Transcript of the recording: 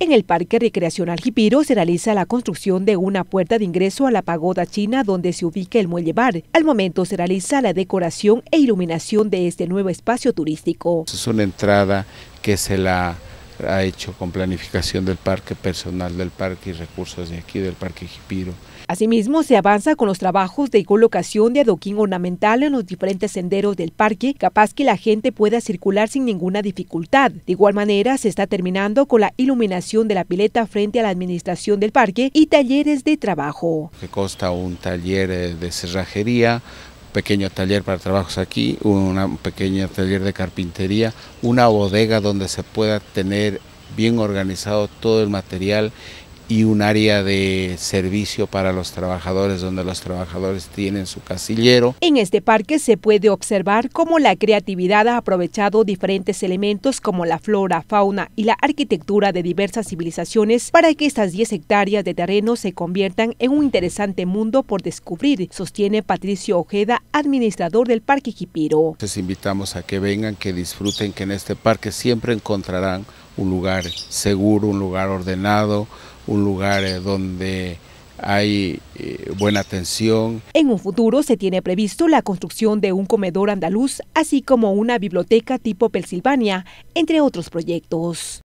En el Parque Recreacional Jipiro se realiza la construcción de una puerta de ingreso a la pagoda china donde se ubica el muelle bar. Al momento se realiza la decoración e iluminación de este nuevo espacio turístico. Es una entrada que se la ha hecho con planificación del parque, personal del parque y recursos de aquí, del parque Jipiro. Asimismo, se avanza con los trabajos de colocación de adoquín ornamental en los diferentes senderos del parque, capaz que la gente pueda circular sin ninguna dificultad. De igual manera, se está terminando con la iluminación de la pileta frente a la administración del parque y talleres de trabajo. Que consta un taller eh, de cerrajería, pequeño taller para trabajos aquí, un pequeño taller de carpintería, una bodega donde se pueda tener bien organizado todo el material y un área de servicio para los trabajadores donde los trabajadores tienen su casillero. En este parque se puede observar cómo la creatividad ha aprovechado diferentes elementos como la flora, fauna y la arquitectura de diversas civilizaciones para que estas 10 hectáreas de terreno se conviertan en un interesante mundo por descubrir, sostiene Patricio Ojeda, administrador del Parque Jipiro. Les invitamos a que vengan, que disfruten, que en este parque siempre encontrarán un lugar seguro, un lugar ordenado, un lugar eh, donde hay eh, buena atención. En un futuro se tiene previsto la construcción de un comedor andaluz, así como una biblioteca tipo Pensilvania, entre otros proyectos.